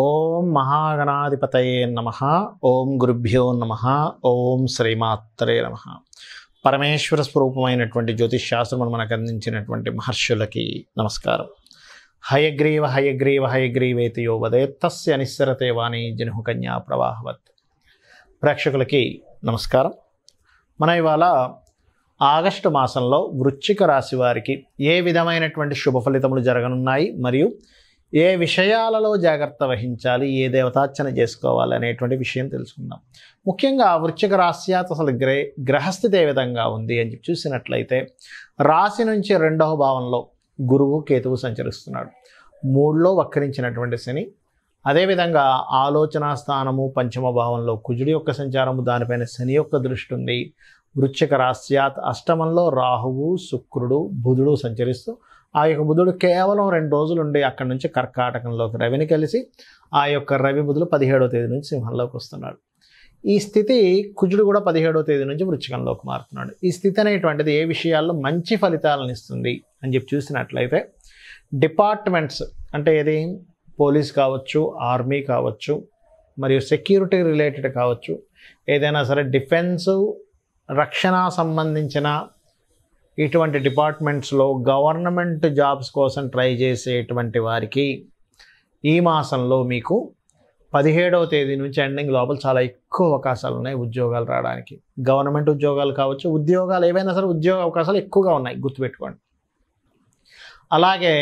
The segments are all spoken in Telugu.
ఓం మహాగణాధిపతయే నమ ఓం గురుభ్యో నమ ఓం శ్రీమాత్రే నమ పరమేశ్వర స్వరూపమైనటువంటి జ్యోతిష్ శాస్త్రమును మనకు అందించినటువంటి మహర్షులకి నమస్కారం హయగ్రీవ హయగ్రీవ హయగ్రీవేతి యోవదే తస్య నిస్సరతే వాణి జను కన్యా ప్రవాహవత్ ప్రేక్షకులకి నమస్కారం మన ఇవాళ ఆగస్టు మాసంలో వృశ్చిక రాశి వారికి ఏ విధమైనటువంటి శుభ ఫలితములు జరగనున్నాయి మరియు ఏ విషయాలలో జాగ్రత్త వహించాలి ఏ దేవతార్చన చేసుకోవాలి అనేటువంటి విషయం తెలుసుకుందాం ముఖ్యంగా వృశ్చిక రాశ్యాత్ అసలు గ్రే గ్రహస్థితి ఏ విధంగా ఉంది అని చెప్పి చూసినట్లయితే రాశి నుంచి రెండవ భావంలో గురువు కేతువు సంచరిస్తున్నాడు మూడులో వక్రించినటువంటి శని అదేవిధంగా ఆలోచన స్థానము పంచమ భావంలో కుజుడి యొక్క సంచారము దానిపైన శని యొక్క దృష్టి ఉంది వృక్షక రాశ్యాత్ అష్టమంలో రాహువు శుక్రుడు బుధుడు సంచరిస్తూ ఆ యొక్క బుధుడు కేవలం రెండు రోజులు ఉండి అక్కడి నుంచి కర్కాటకంలోకి రవిని కలిసి ఆ యొక్క రవి బుధుడు పదిహేడవ తేదీ నుంచి సింహంలోకి వస్తున్నాడు ఈ స్థితి కుజుడు కూడా పదిహేడవ తేదీ నుంచి వృచ్చికంలోకి మారుతున్నాడు ఈ స్థితి అనేటువంటిది ఏ విషయాల్లో మంచి ఫలితాలను ఇస్తుంది అని చెప్పి చూసినట్లయితే డిపార్ట్మెంట్స్ అంటే ఏది పోలీస్ కావచ్చు ఆర్మీ కావచ్చు మరియు సెక్యూరిటీ రిలేటెడ్ కావచ్చు ఏదైనా సరే డిఫెన్సు రక్షణ సంబంధించిన ఇటువంటి డిపార్ట్మెంట్స్లో గవర్నమెంట్ జాబ్స్ కోసం ట్రై చేసేటువంటి వారికి ఈ మాసంలో మీకు పదిహేడవ తేదీ నుంచి ఎండింగ్ లోపల చాలా ఎక్కువ అవకాశాలు ఉన్నాయి ఉద్యోగాలు రావడానికి గవర్నమెంట్ ఉద్యోగాలు కావచ్చు ఉద్యోగాలు ఏవైనా సరే ఉద్యోగ అవకాశాలు ఎక్కువగా ఉన్నాయి గుర్తుపెట్టుకోండి అలాగే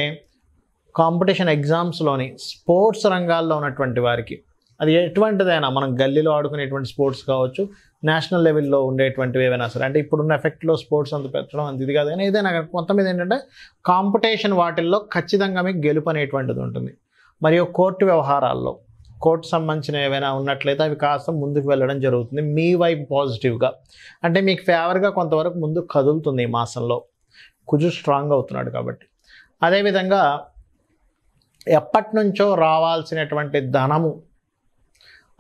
కాంపిటీషన్ ఎగ్జామ్స్లోని స్పోర్ట్స్ రంగాల్లో ఉన్నటువంటి వారికి అది ఎటువంటిదైనా మనం గల్లీలో ఆడుకునేటువంటి స్పోర్ట్స్ కావచ్చు నేషనల్ లెవెల్లో ఉండేటువంటివి ఏవైనా సరే అంటే ఇప్పుడున్న ఎఫెక్ట్లో స్పోర్ట్స్ అంత పెట్టడం అంత ఇది కాదు కానీ ఏదైనా మీద ఏంటంటే కాంపిటీషన్ వాటిల్లో ఖచ్చితంగా మీకు గెలుపు అనేటువంటిది ఉంటుంది మరియు కోర్టు వ్యవహారాల్లో కోర్టు సంబంధించిన ఏవైనా ఉన్నట్లయితే అవి కాస్త ముందుకు వెళ్ళడం జరుగుతుంది మీ వైపు పాజిటివ్గా అంటే మీకు ఫేవర్గా కొంతవరకు ముందుకు కదులుతుంది ఈ మాసంలో కుజు స్ట్రాంగ్ అవుతున్నాడు కాబట్టి అదేవిధంగా ఎప్పటి నుంచో రావాల్సినటువంటి ధనము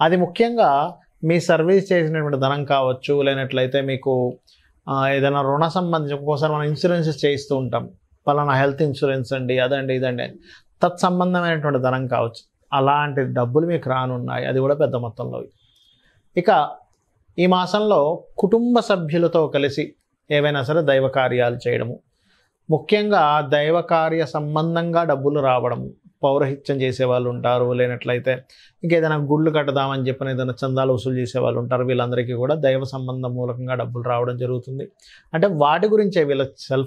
అది ముఖ్యంగా మీ సర్వీస్ చేసినటువంటి ధనం కావచ్చు లేనట్లయితే మీకు ఏదైనా రుణ సంబంధించి ఒక్కోసారి మనం ఇన్సూరెన్స్ చేయిస్తూ ఉంటాం పలానా హెల్త్ ఇన్సూరెన్స్ అండి అదండి ఇదండి తత్సంబంధమైనటువంటి ధనం కావచ్చు అలాంటి డబ్బులు మీకు రానున్నాయి అది కూడా పెద్ద మొత్తంలో ఇక ఈ మాసంలో కుటుంబ సభ్యులతో కలిసి ఏవైనా సరే దైవ కార్యాలు చేయడము ముఖ్యంగా దైవ కార్య సంబంధంగా డబ్బులు రావడం పౌరహిత్యం చేసే వాళ్ళు ఉంటారు లేనట్లయితే ఇంకేదైనా గుళ్ళు కట్టదామని చెప్పిన ఏదైనా చందాలు వసూలు చేసే వాళ్ళు ఉంటారు వీళ్ళందరికీ కూడా దైవ సంబంధం మూలకంగా డబ్బులు రావడం జరుగుతుంది అంటే వాటి గురించే వీళ్ళ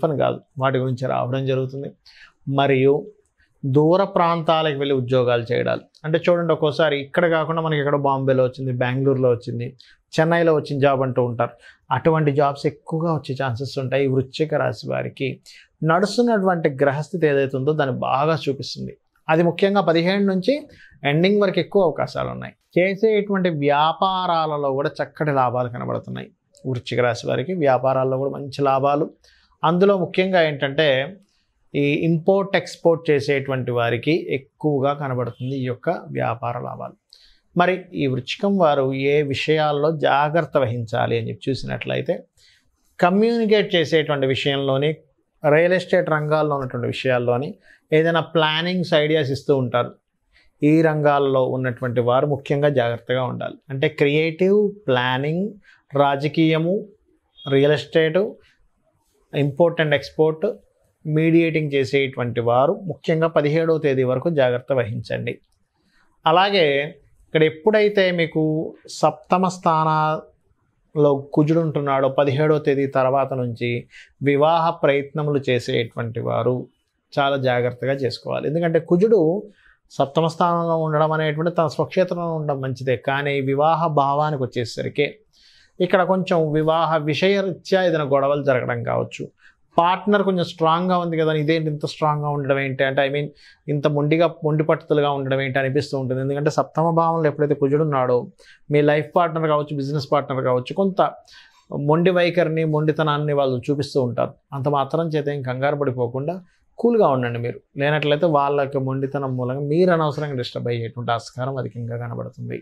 అని కాదు వాటి గురించే రావడం జరుగుతుంది మరియు దూర ప్రాంతాలకు వెళ్ళి ఉద్యోగాలు చేయడాలు అంటే చూడండి ఒక్కోసారి ఇక్కడ కాకుండా మనకి ఇక్కడ బాంబేలో వచ్చింది బెంగళూరులో వచ్చింది చెన్నైలో వచ్చిన జాబ్ అంటూ ఉంటారు అటువంటి జాబ్స్ ఎక్కువగా వచ్చే ఛాన్సెస్ ఉంటాయి వృశ్చిక రాశి వారికి నడుస్తున్నటువంటి గ్రహస్థితి ఏదైతే ఉందో దాన్ని బాగా చూపిస్తుంది అది ముఖ్యంగా పదిహేను నుంచి ఎండింగ్ వరకు ఎక్కువ అవకాశాలు ఉన్నాయి చేసేటువంటి వ్యాపారాలలో కూడా చక్కటి లాభాలు కనబడుతున్నాయి వృచ్చిక రాశి వారికి వ్యాపారాల్లో కూడా మంచి లాభాలు అందులో ముఖ్యంగా ఏంటంటే ఈ ఇంపోర్ట్ ఎక్స్పోర్ట్ చేసేటువంటి వారికి ఎక్కువగా కనబడుతుంది ఈ యొక్క వ్యాపార లాభాలు మరి ఈ వృచ్చికం వారు ఏ విషయాల్లో జాగ్రత్త వహించాలి అని చెప్పి చూసినట్లయితే కమ్యూనికేట్ చేసేటువంటి విషయంలోని రియల్ ఎస్టేట్ రంగాల్లో ఉన్నటువంటి విషయాల్లోని ఏదైనా ప్లానింగ్స్ ఐడియాస్ ఇస్తూ ఉంటారు ఈ రంగాల్లో ఉన్నటువంటి వారు ముఖ్యంగా జాగ్రత్తగా ఉండాలి అంటే క్రియేటివ్ ప్లానింగ్ రాజకీయము real estate import and export mediating చేసేటువంటి వారు ముఖ్యంగా పదిహేడవ తేదీ వరకు జాగ్రత్త వహించండి అలాగే ఇక్కడ ఎప్పుడైతే మీకు సప్తమ స్థాన లో ఉంటున్నాడు పదిహేడో తేదీ తర్వాత నుంచి వివాహ ప్రయత్నములు చేసేటువంటి వారు చాలా జాగ్రత్తగా చేసుకోవాలి ఎందుకంటే కుజుడు సప్తమ స్థానంలో ఉండడం అనేటువంటి తన స్వక్షేత్రంలో ఉండడం మంచిదే కానీ వివాహ భావానికి వచ్చేసరికి ఇక్కడ కొంచెం వివాహ విషయరీత్యా ఏదైనా గొడవలు జరగడం కావచ్చు పార్ట్నర్ కొంచెం స్ట్రాంగ్గా ఉంది కదా ఇదేంటి ఇంత స్ట్రాంగ్గా ఉండడం ఏంటి అంటే ఐ మీన్ ఇంత మొండిగా మొండి పట్టుదలుగా ఉండడం ఏంటి అనిపిస్తూ ఉంటుంది ఎందుకంటే సప్తమ భావంలో ఎప్పుడైతే కుజుడు ఉన్నాడో మీ లైఫ్ పార్ట్నర్ కావచ్చు బిజినెస్ పార్ట్నర్ కావచ్చు కొంత మొండి వైఖరిని మొండితనాన్ని వాళ్ళు చూపిస్తూ ఉంటారు అంత మాత్రం చేత ఏం కంగారు పడిపోకుండా కూల్గా ఉండండి మీరు లేనట్లయితే వాళ్ళ యొక్క మొండితనం మూలంగా మీరు అనవసరంగా డిస్టర్బ్ అయ్యేటువంటి ఆస్కారం అధికంగా కనబడుతుంది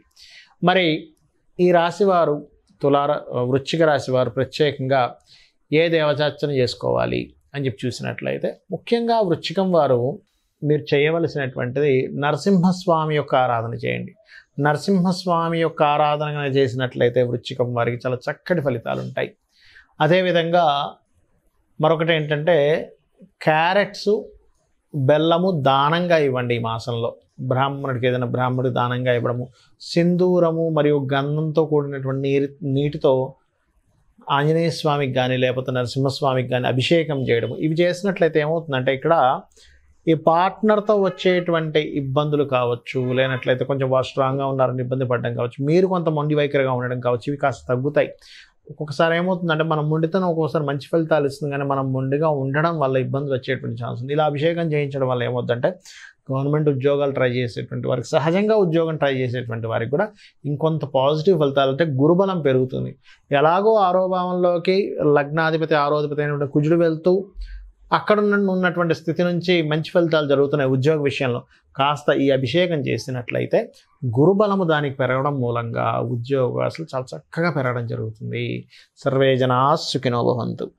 మరి ఈ రాశివారు తులార వృశ్చిక రాశివారు ప్రత్యేకంగా ఏ దేవచార్చన చేసుకోవాలి అని చెప్పి చూసినట్లయితే ముఖ్యంగా వృచ్చికం వారు మీరు చేయవలసినటువంటిది నరసింహస్వామి యొక్క ఆరాధన చేయండి నరసింహస్వామి యొక్క ఆరాధన చేసినట్లయితే వృచ్చికం వారికి చాలా చక్కటి ఫలితాలు ఉంటాయి అదేవిధంగా మరొకటి ఏంటంటే క్యారెట్స్ బెల్లము దానంగా ఇవ్వండి ఈ మాసంలో బ్రాహ్మణుడికి ఏదైనా బ్రాహ్మణుడి దానంగా ఇవ్వడము సింధూరము మరియు గంధంతో కూడినటువంటి నీరు నీటితో ఆంజనేయ స్వామికి కానీ లేకపోతే నరసింహస్వామికి కానీ అభిషేకం చేయడం ఇవి చేసినట్లయితే ఏమవుతుందంటే ఇక్కడ ఈ పార్ట్నర్తో వచ్చేటువంటి ఇబ్బందులు కావచ్చు లేనట్లయితే కొంచెం వాళ్ళు స్ట్రాంగ్గా ఉన్నారని ఇబ్బంది పడడం కావచ్చు మీరు కొంత మొండి వైఖరిగా ఉండడం కావచ్చు ఇవి కాస్త తగ్గుతాయి ఒక్కొక్కసారి ఏమవుతుందంటే మనం మొండితనం ఒక్కొక్కసారి మంచి ఫలితాలు ఇస్తుంది కానీ మనం మొండిగా ఉండడం వల్ల ఇబ్బందులు వచ్చేటువంటి ఛాన్స్ ఉంది ఇలా అభిషేకం చేయించడం వల్ల ఏమవుతుందంటే గవర్నమెంట్ ఉద్యోగాలు ట్రై చేసేటువంటి వారికి సహజంగా ఉద్యోగం ట్రై చేసేటువంటి వారికి కూడా ఇంకొంత పాజిటివ్ ఫలితాలు అంటే గురుబలం పెరుగుతుంది ఎలాగో ఆరోభావంలోకి లగ్నాధిపతి ఆరోధిపతి అయినటువంటి కుజుడు వెళ్తూ అక్కడ ఉన్నటువంటి స్థితి నుంచి మంచి ఫలితాలు జరుగుతున్నాయి ఉద్యోగ విషయంలో కాస్త ఈ అభిషేకం చేసినట్లయితే గురుబలము దానికి పెరగడం మూలంగా ఉద్యోగాసులు చాలా చక్కగా పెరగడం జరుగుతుంది సర్వే జనా సుఖినోభవంతు